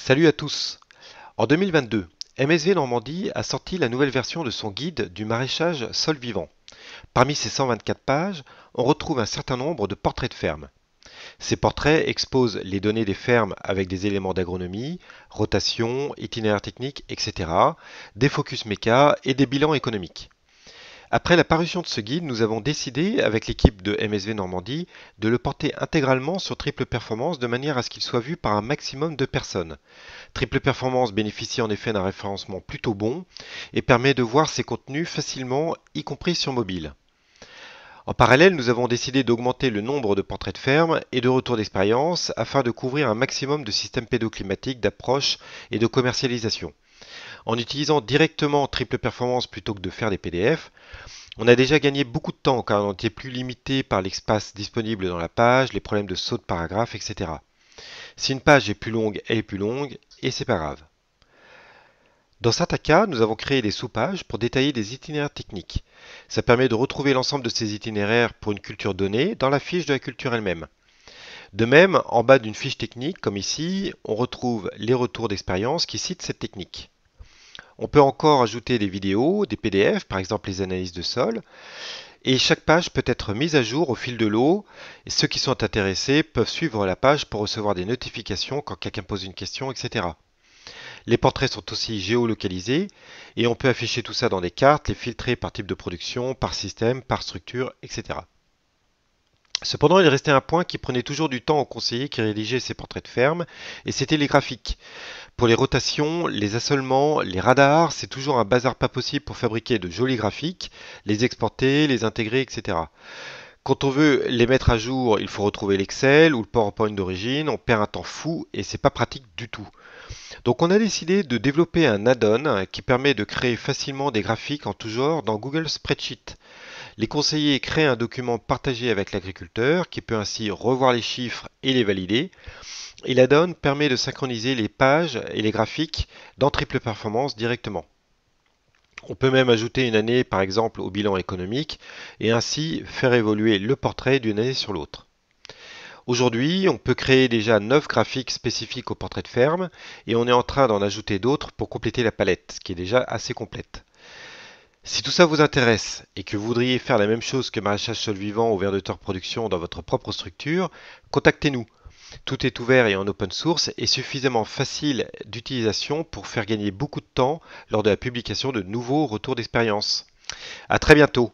Salut à tous En 2022, MSV Normandie a sorti la nouvelle version de son guide du maraîchage sol vivant. Parmi ces 124 pages, on retrouve un certain nombre de portraits de fermes. Ces portraits exposent les données des fermes avec des éléments d'agronomie, rotation, itinéraire technique, etc., des focus méca et des bilans économiques. Après la parution de ce guide, nous avons décidé, avec l'équipe de MSV Normandie, de le porter intégralement sur Triple Performance de manière à ce qu'il soit vu par un maximum de personnes. Triple Performance bénéficie en effet d'un référencement plutôt bon et permet de voir ses contenus facilement, y compris sur mobile. En parallèle, nous avons décidé d'augmenter le nombre de portraits de ferme et de retours d'expérience afin de couvrir un maximum de systèmes pédoclimatiques, d'approches et de commercialisation en utilisant directement Triple Performance plutôt que de faire des PDF, on a déjà gagné beaucoup de temps car on n'était plus limité par l'espace disponible dans la page, les problèmes de saut de paragraphe, etc. Si une page est plus longue, elle est plus longue et c'est pas grave. Dans certains cas, nous avons créé des sous-pages pour détailler des itinéraires techniques. Ça permet de retrouver l'ensemble de ces itinéraires pour une culture donnée dans la fiche de la culture elle-même. De même, en bas d'une fiche technique, comme ici, on retrouve les retours d'expérience qui citent cette technique. On peut encore ajouter des vidéos, des PDF, par exemple les analyses de sol. Et chaque page peut être mise à jour au fil de l'eau. Et ceux qui sont intéressés peuvent suivre la page pour recevoir des notifications quand quelqu'un pose une question, etc. Les portraits sont aussi géolocalisés et on peut afficher tout ça dans des cartes, les filtrer par type de production, par système, par structure, etc. Cependant, il restait un point qui prenait toujours du temps aux conseillers qui rédigeaient ces portraits de ferme, et c'était les graphiques. Pour les rotations, les assolements, les radars, c'est toujours un bazar pas possible pour fabriquer de jolis graphiques, les exporter, les intégrer, etc. Quand on veut les mettre à jour, il faut retrouver l'Excel ou le PowerPoint d'origine, on perd un temps fou et c'est pas pratique du tout. Donc on a décidé de développer un add-on qui permet de créer facilement des graphiques en tout genre dans Google Spreadsheet. Les conseillers créent un document partagé avec l'agriculteur qui peut ainsi revoir les chiffres et les valider. Et la donne permet de synchroniser les pages et les graphiques dans Triple Performance directement. On peut même ajouter une année par exemple au bilan économique et ainsi faire évoluer le portrait d'une année sur l'autre. Aujourd'hui, on peut créer déjà 9 graphiques spécifiques au portrait de ferme et on est en train d'en ajouter d'autres pour compléter la palette, ce qui est déjà assez complète. Si tout ça vous intéresse et que vous voudriez faire la même chose que Maraîchage Sol Vivant ou terre Production dans votre propre structure, contactez-nous. Tout est ouvert et en open source et suffisamment facile d'utilisation pour faire gagner beaucoup de temps lors de la publication de nouveaux retours d'expérience. A très bientôt